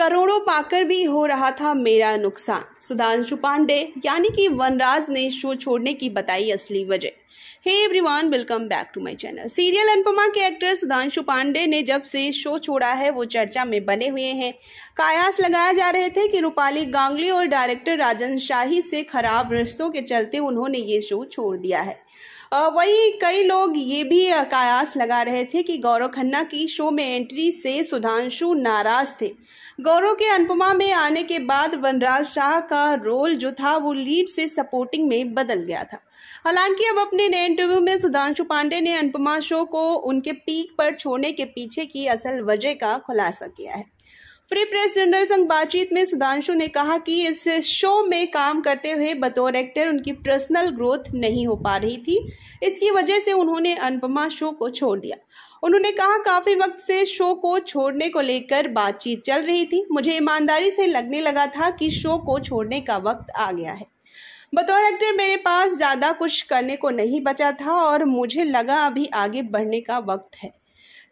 करोड़ों पाकर भी हो रहा था मेरा नुकसान सुधांशु पांडे यानी कि वनराज ने शो छोड़ने की बताई असली वजह hey everyone welcome back to my channel serial Anupama के एक्ट्रेस सुधांशु पांडे ने जब से शो छोड़ा है वो चर्चा में बने हुए हैं कायास लगाया जा रहे थे कि रूपाली गांगली और डायरेक्टर राजन शाही से खराब रिश्तों के चलते उन्होंने ये शो छोड़ दिया है वही कई लोग ये भी कायास लगा रहे थे कि गौरव खन्ना की शो में एंट्री से सुधांशु नाराज थे गौरव के अनुपमा में आने के बाद वनराज शाह का रोल जो था वो लीड से सपोर्टिंग में बदल गया था हालांकि अब अपने अपने नए इंटरव्यू में सुधांशु पांडे ने अनुपमा शो को उनके पीक पर छोड़ने के पीछे की असल वजह का खुलासा किया है फ्री प्रेस जनरल संघ बातचीत में सुधांशु ने कहा कि इस शो में काम करते हुए बतौर एक्टर उनकी पर्सनल ग्रोथ नहीं हो पा रही थी इसकी वजह से उन्होंने अनुपमा शो को छोड़ दिया उन्होंने कहा काफी वक्त से शो को छोड़ने को लेकर बातचीत चल रही थी मुझे ईमानदारी से लगने लगा था कि शो को छोड़ने का वक्त आ गया है बतौर एक्टर मेरे पास ज़्यादा कुछ करने को नहीं बचा था और मुझे लगा अभी आगे बढ़ने का वक्त है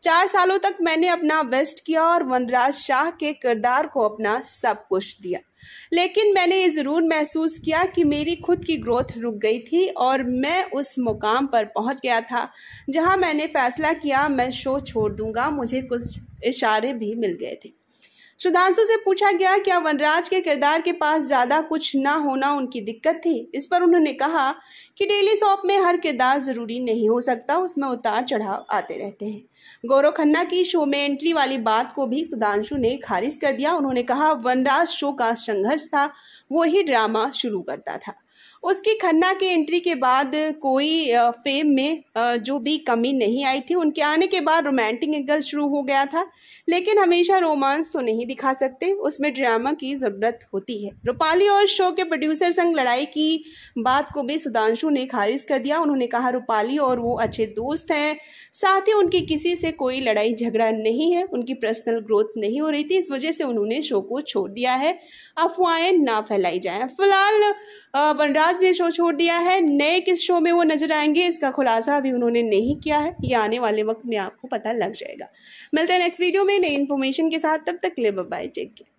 चार सालों तक मैंने अपना बेस्ट किया और वनराज शाह के किरदार को अपना सब कुछ दिया लेकिन मैंने ये ज़रूर महसूस किया कि मेरी खुद की ग्रोथ रुक गई थी और मैं उस मुकाम पर पहुंच गया था जहां मैंने फैसला किया मैं शो छोड़ दूंगा मुझे कुछ इशारे भी मिल गए थे सुधांशु से पूछा गया क्या वनराज के किरदार के पास ज्यादा कुछ ना होना उनकी दिक्कत थी इस पर उन्होंने कहा कि डेली सॉप में हर किरदार जरूरी नहीं हो सकता उसमें उतार चढ़ाव आते रहते हैं गौरव खन्ना की शो में एंट्री वाली बात को भी सुधांशु ने खारिज कर दिया उन्होंने कहा वनराज शो का संघर्ष था वो ही ड्रामा शुरू करता था उसकी खन्ना के एंट्री के बाद कोई फेम में जो भी कमी नहीं आई थी उनके आने के बाद रोमांटिक एंगल शुरू हो गया था लेकिन हमेशा रोमांस तो नहीं दिखा सकते उसमें ड्रामा की ज़रूरत होती है रूपाली और शो के प्रोड्यूसर संग लड़ाई की बात को भी सुधांशु ने खारिज कर दिया उन्होंने कहा रूपाली और वो अच्छे दोस्त हैं साथ ही उनकी किसी से कोई लड़ाई झगड़ा नहीं है उनकी पर्सनल ग्रोथ नहीं हो रही थी इस वजह से उन्होंने शो को छोड़ दिया है अफवाहें ना फैलाई जाए फिलहाल वनराज राज ने शो छोड़ दिया है नए किस शो में वो नजर आएंगे इसका खुलासा अभी उन्होंने नहीं किया है ये आने वाले वक्त में आपको पता लग जाएगा मिलते हैं नेक्स्ट वीडियो में नई इन्फॉर्मेशन के साथ तब तक ले बाय टेक केयर